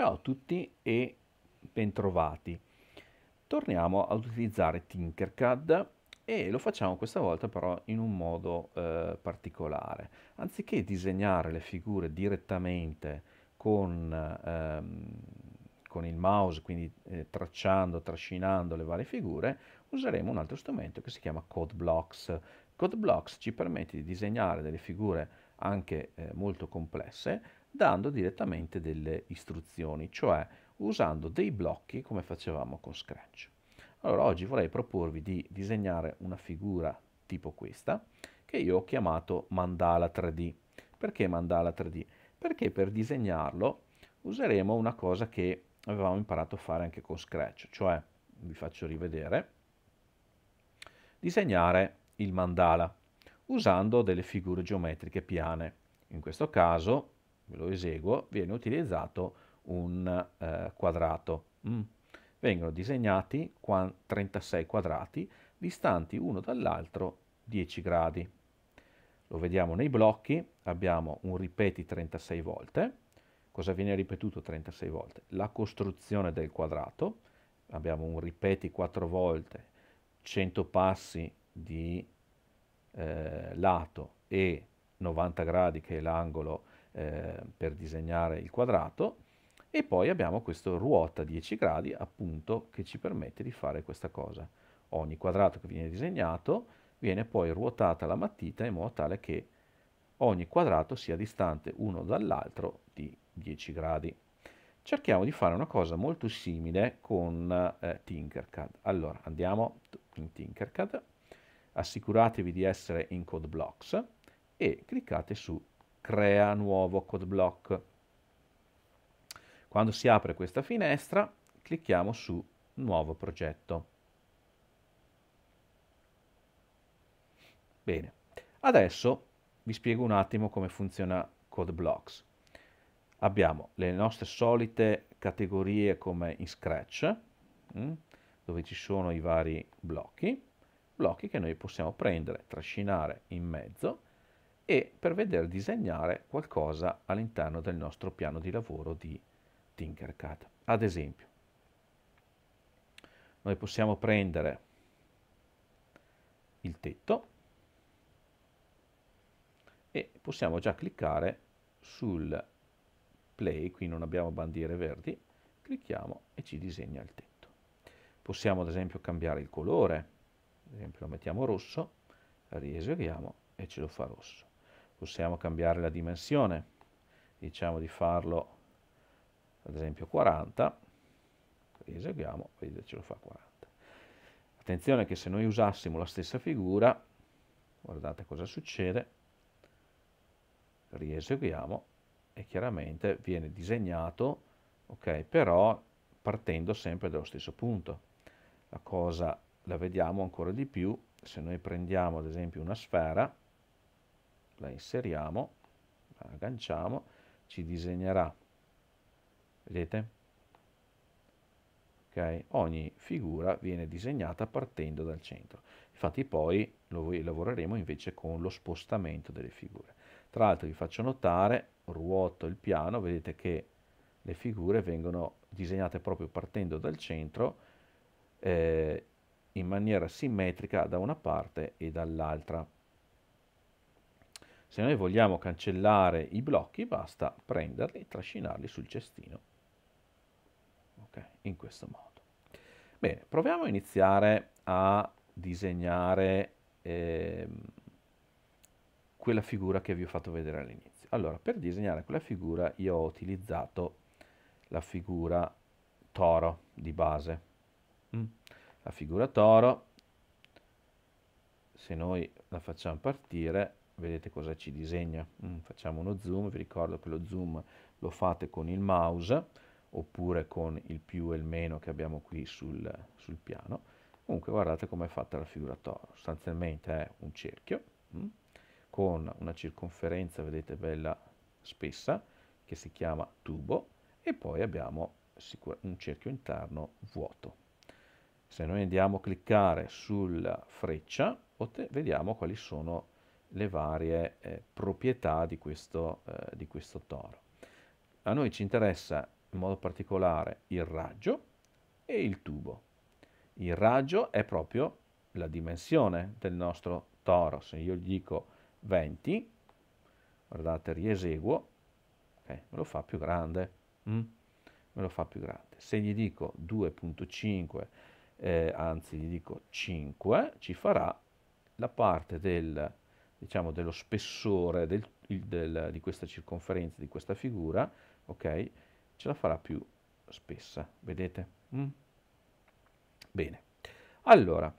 Ciao a tutti e bentrovati. Torniamo ad utilizzare Tinkercad e lo facciamo questa volta però in un modo eh, particolare. Anziché disegnare le figure direttamente con, ehm, con il mouse, quindi eh, tracciando, trascinando le varie figure, useremo un altro strumento che si chiama CodeBlocks. CodeBlocks ci permette di disegnare delle figure anche eh, molto complesse dando direttamente delle istruzioni, cioè usando dei blocchi come facevamo con Scratch. Allora oggi vorrei proporvi di disegnare una figura tipo questa che io ho chiamato mandala 3D. Perché mandala 3D? Perché per disegnarlo useremo una cosa che avevamo imparato a fare anche con Scratch, cioè vi faccio rivedere, disegnare il mandala usando delle figure geometriche piane. In questo caso lo eseguo, viene utilizzato un eh, quadrato. Mm. Vengono disegnati 36 quadrati distanti uno dall'altro 10 gradi. Lo vediamo nei blocchi, abbiamo un ripeti 36 volte. Cosa viene ripetuto 36 volte? La costruzione del quadrato. Abbiamo un ripeti 4 volte, 100 passi di eh, lato e 90 gradi che è l'angolo eh, per disegnare il quadrato e poi abbiamo questo ruota 10 gradi appunto che ci permette di fare questa cosa. Ogni quadrato che viene disegnato viene poi ruotata la matita in modo tale che ogni quadrato sia distante uno dall'altro di 10 gradi. Cerchiamo di fare una cosa molto simile con eh, Tinkercad. Allora andiamo in Tinkercad, assicuratevi di essere in code blocks e cliccate su crea nuovo code block. Quando si apre questa finestra, clicchiamo su Nuovo progetto. Bene, adesso vi spiego un attimo come funziona Code Blocks. Abbiamo le nostre solite categorie come in Scratch, mm, dove ci sono i vari blocchi, blocchi che noi possiamo prendere, trascinare in mezzo e per vedere disegnare qualcosa all'interno del nostro piano di lavoro di Tinkercad. Ad esempio, noi possiamo prendere il tetto e possiamo già cliccare sul play, qui non abbiamo bandiere verdi, clicchiamo e ci disegna il tetto. Possiamo ad esempio cambiare il colore, ad esempio lo mettiamo rosso, rieseghiamo e ce lo fa rosso possiamo cambiare la dimensione, diciamo di farlo ad esempio 40, eseguiamo, vedete ce lo fa 40. Attenzione che se noi usassimo la stessa figura, guardate cosa succede, rieseguiamo e chiaramente viene disegnato, ok, però partendo sempre dallo stesso punto. La cosa la vediamo ancora di più se noi prendiamo ad esempio una sfera, la inseriamo, la agganciamo, ci disegnerà, vedete? Okay? Ogni figura viene disegnata partendo dal centro. Infatti poi lavoreremo invece con lo spostamento delle figure. Tra l'altro vi faccio notare, ruoto il piano, vedete che le figure vengono disegnate proprio partendo dal centro eh, in maniera simmetrica da una parte e dall'altra. Se noi vogliamo cancellare i blocchi, basta prenderli e trascinarli sul cestino. Ok, in questo modo. Bene, proviamo a iniziare a disegnare eh, quella figura che vi ho fatto vedere all'inizio. Allora, per disegnare quella figura io ho utilizzato la figura toro di base. Mm. La figura toro, se noi la facciamo partire, vedete cosa ci disegna. Mm, facciamo uno zoom, vi ricordo che lo zoom lo fate con il mouse oppure con il più e il meno che abbiamo qui sul, sul piano. Comunque guardate com'è fatta la figura toro, sostanzialmente è un cerchio mm, con una circonferenza, vedete, bella spessa, che si chiama tubo, e poi abbiamo un cerchio interno vuoto. Se noi andiamo a cliccare sulla freccia, vediamo quali sono le varie eh, proprietà di questo, eh, di questo toro. A noi ci interessa in modo particolare il raggio e il tubo. Il raggio è proprio la dimensione del nostro toro. Se io gli dico 20, guardate, rieseguo, okay, eh, me lo fa più grande. Mm? Me lo fa più grande. Se gli dico 2.5, eh, anzi gli dico 5, ci farà la parte del diciamo, dello spessore del, del, di questa circonferenza, di questa figura, ok? Ce la farà più spessa, vedete? Mm? Bene, allora,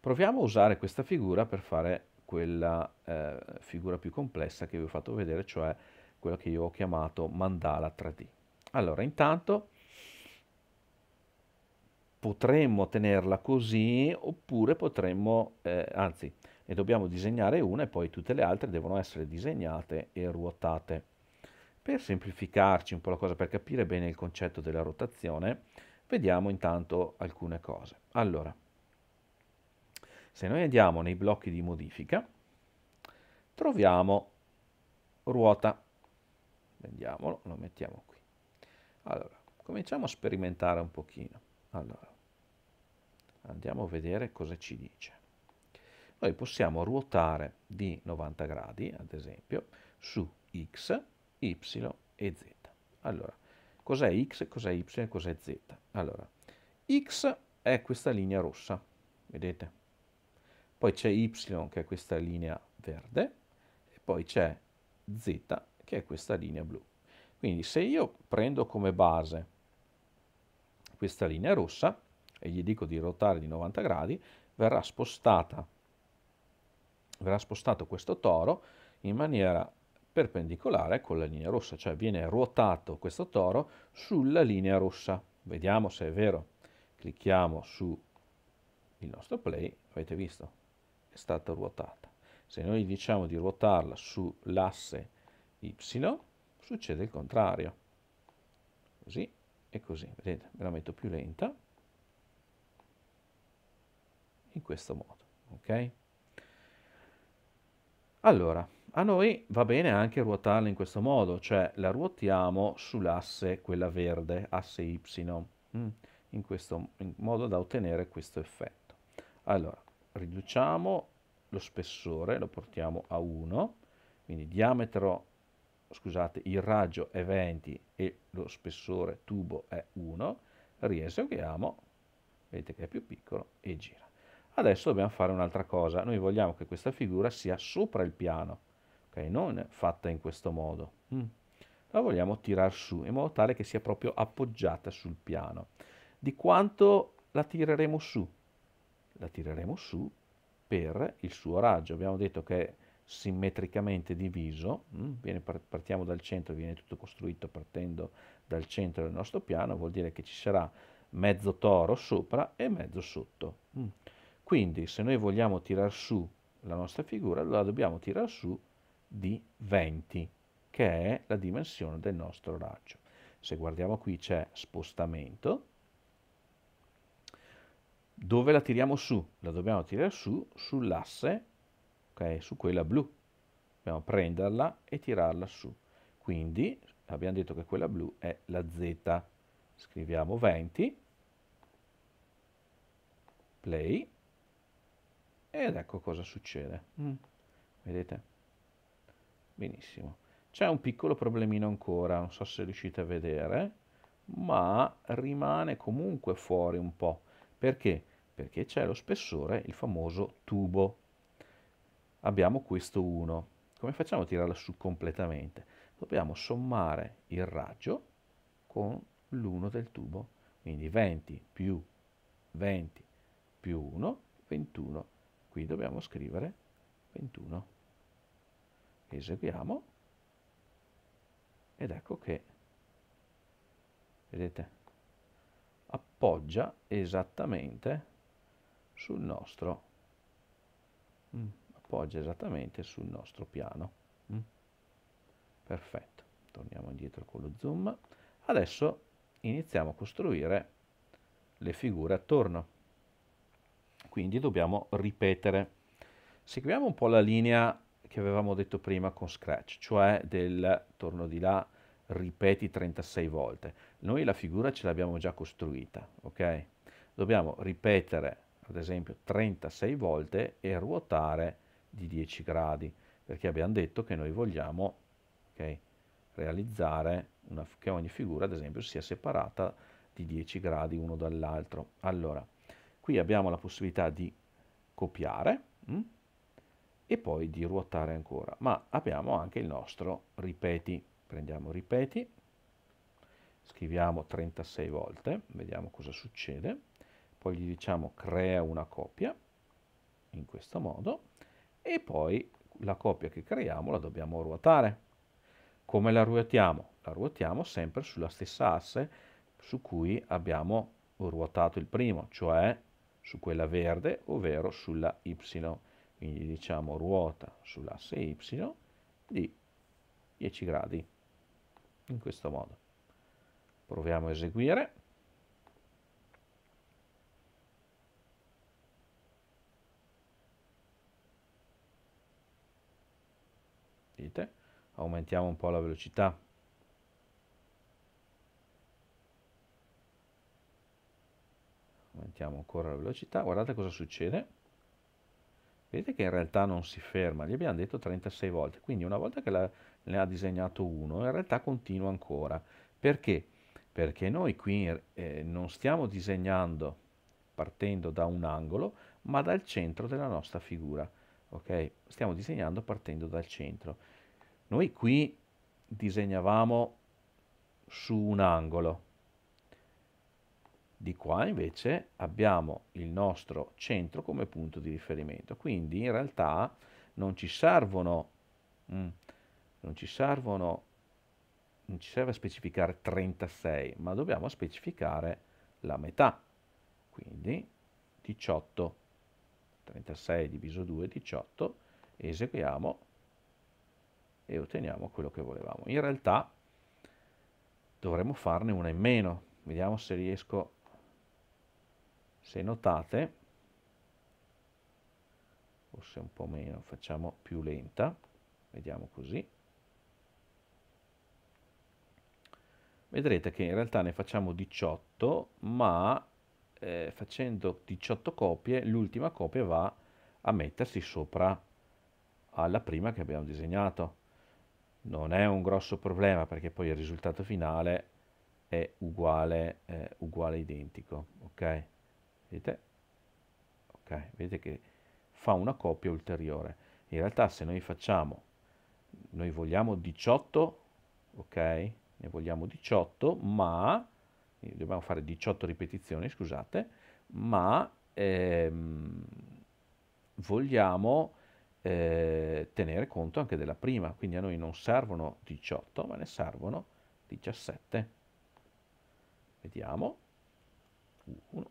proviamo a usare questa figura per fare quella eh, figura più complessa che vi ho fatto vedere, cioè quella che io ho chiamato mandala 3D. Allora, intanto potremmo tenerla così oppure potremmo, eh, anzi, ne dobbiamo disegnare una e poi tutte le altre devono essere disegnate e ruotate. Per semplificarci un po' la cosa, per capire bene il concetto della rotazione, vediamo intanto alcune cose. Allora, se noi andiamo nei blocchi di modifica, troviamo ruota. Vediamolo, lo mettiamo qui. Allora, cominciamo a sperimentare un pochino. Allora, Andiamo a vedere cosa ci dice. Noi possiamo ruotare di 90 gradi, ad esempio, su x, y e z. Allora, cos'è x, cos'è y, e cos'è z? Allora, x è questa linea rossa, vedete? Poi c'è y che è questa linea verde e poi c'è z che è questa linea blu. Quindi se io prendo come base questa linea rossa, e gli dico di ruotare di 90 gradi, verrà, spostata, verrà spostato questo toro in maniera perpendicolare con la linea rossa, cioè viene ruotato questo toro sulla linea rossa. Vediamo se è vero. Clicchiamo su il nostro play, avete visto? È stata ruotata. Se noi diciamo di ruotarla sull'asse Y, succede il contrario. Così e così, vedete? Me la metto più lenta in questo modo, ok? Allora, a noi va bene anche ruotarla in questo modo, cioè la ruotiamo sull'asse, quella verde, asse Y, mm, in questo in modo da ottenere questo effetto. Allora, riduciamo lo spessore, lo portiamo a 1, quindi diametro, scusate, il raggio è 20 e lo spessore tubo è 1, rieseguiamo, vedete che è più piccolo, e gira. Adesso dobbiamo fare un'altra cosa, noi vogliamo che questa figura sia sopra il piano, okay? non fatta in questo modo. Mm. La vogliamo tirar su in modo tale che sia proprio appoggiata sul piano. Di quanto la tireremo su? La tireremo su per il suo raggio. Abbiamo detto che è simmetricamente diviso, mm? viene, partiamo dal centro, viene tutto costruito partendo dal centro del nostro piano, vuol dire che ci sarà mezzo toro sopra e mezzo sotto. Mm. Quindi se noi vogliamo tirar su la nostra figura, la dobbiamo tirar su di 20, che è la dimensione del nostro raggio. Se guardiamo qui c'è spostamento, dove la tiriamo su? La dobbiamo tirare su sull'asse, ok, su quella blu. Dobbiamo prenderla e tirarla su. Quindi abbiamo detto che quella blu è la Z. Scriviamo 20, play, ed ecco cosa succede. Mm. Vedete? Benissimo. C'è un piccolo problemino ancora, non so se riuscite a vedere, ma rimane comunque fuori un po'. Perché? Perché c'è lo spessore, il famoso tubo. Abbiamo questo 1. Come facciamo a tirarlo su completamente? Dobbiamo sommare il raggio con l'1 del tubo. Quindi 20 più 20 più 1, 21 qui dobbiamo scrivere 21 eseguiamo ed ecco che vedete appoggia esattamente sul nostro mm, appoggia esattamente sul nostro piano mm. perfetto torniamo indietro con lo zoom adesso iniziamo a costruire le figure attorno quindi dobbiamo ripetere. Seguiamo un po' la linea che avevamo detto prima con Scratch, cioè del torno di là, ripeti 36 volte. Noi la figura ce l'abbiamo già costruita, ok? Dobbiamo ripetere, ad esempio, 36 volte e ruotare di 10 gradi, perché abbiamo detto che noi vogliamo okay, realizzare una, che ogni figura, ad esempio, sia separata di 10 gradi uno dall'altro. Allora, Qui abbiamo la possibilità di copiare mh? Mm, e poi di ruotare ancora, ma abbiamo anche il nostro ripeti. Prendiamo ripeti, scriviamo 36 volte, vediamo cosa succede, poi gli diciamo crea una copia, in questo modo, e poi la copia che creiamo la dobbiamo ruotare. Come la ruotiamo? La ruotiamo sempre sulla stessa asse su cui abbiamo ruotato il primo, cioè su quella verde, ovvero sulla y. Quindi diciamo ruota sull'asse y di 10 gradi, in questo modo. Proviamo a eseguire. Vedete? aumentiamo un po' la velocità aumentiamo ancora la velocità, guardate cosa succede. Vedete che in realtà non si ferma, gli abbiamo detto 36 volte, quindi una volta che la, ne ha disegnato uno, in realtà continua ancora. Perché? Perché noi qui eh, non stiamo disegnando partendo da un angolo, ma dal centro della nostra figura. Okay? Stiamo disegnando partendo dal centro. Noi qui disegnavamo su un angolo, di qua invece abbiamo il nostro centro come punto di riferimento, quindi in realtà non ci servono, mm, non ci servono, non ci serve specificare 36, ma dobbiamo specificare la metà, quindi 18, 36 diviso 2, 18, eseguiamo e otteniamo quello che volevamo. In realtà dovremmo farne una in meno, vediamo se riesco se notate forse un po' meno facciamo più lenta vediamo così vedrete che in realtà ne facciamo 18 ma eh, facendo 18 copie l'ultima copia va a mettersi sopra alla prima che abbiamo disegnato non è un grosso problema perché poi il risultato finale è uguale, eh, uguale identico ok vedete? Ok, vedete che fa una coppia ulteriore. In realtà se noi facciamo, noi vogliamo 18, ok? Ne vogliamo 18, ma, dobbiamo fare 18 ripetizioni, scusate, ma ehm, vogliamo eh, tenere conto anche della prima, quindi a noi non servono 18, ma ne servono 17. Vediamo. 1,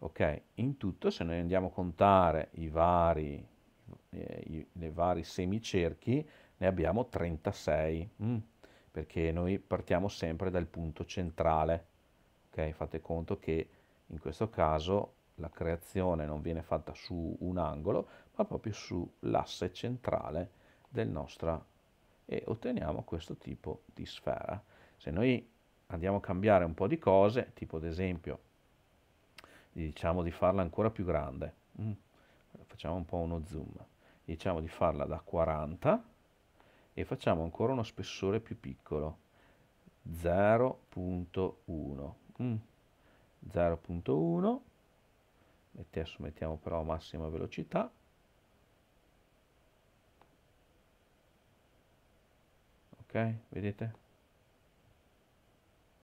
Ok, in tutto se noi andiamo a contare i vari, eh, i, i vari semicerchi ne abbiamo 36, mm, perché noi partiamo sempre dal punto centrale. Ok, fate conto che in questo caso la creazione non viene fatta su un angolo, ma proprio sull'asse centrale del nostro e otteniamo questo tipo di sfera. Se noi andiamo a cambiare un po' di cose, tipo ad esempio diciamo di farla ancora più grande, mm. facciamo un po' uno zoom, diciamo di farla da 40 e facciamo ancora uno spessore più piccolo, 0.1, mm. 0.1, adesso mettiamo però massima velocità, ok, vedete?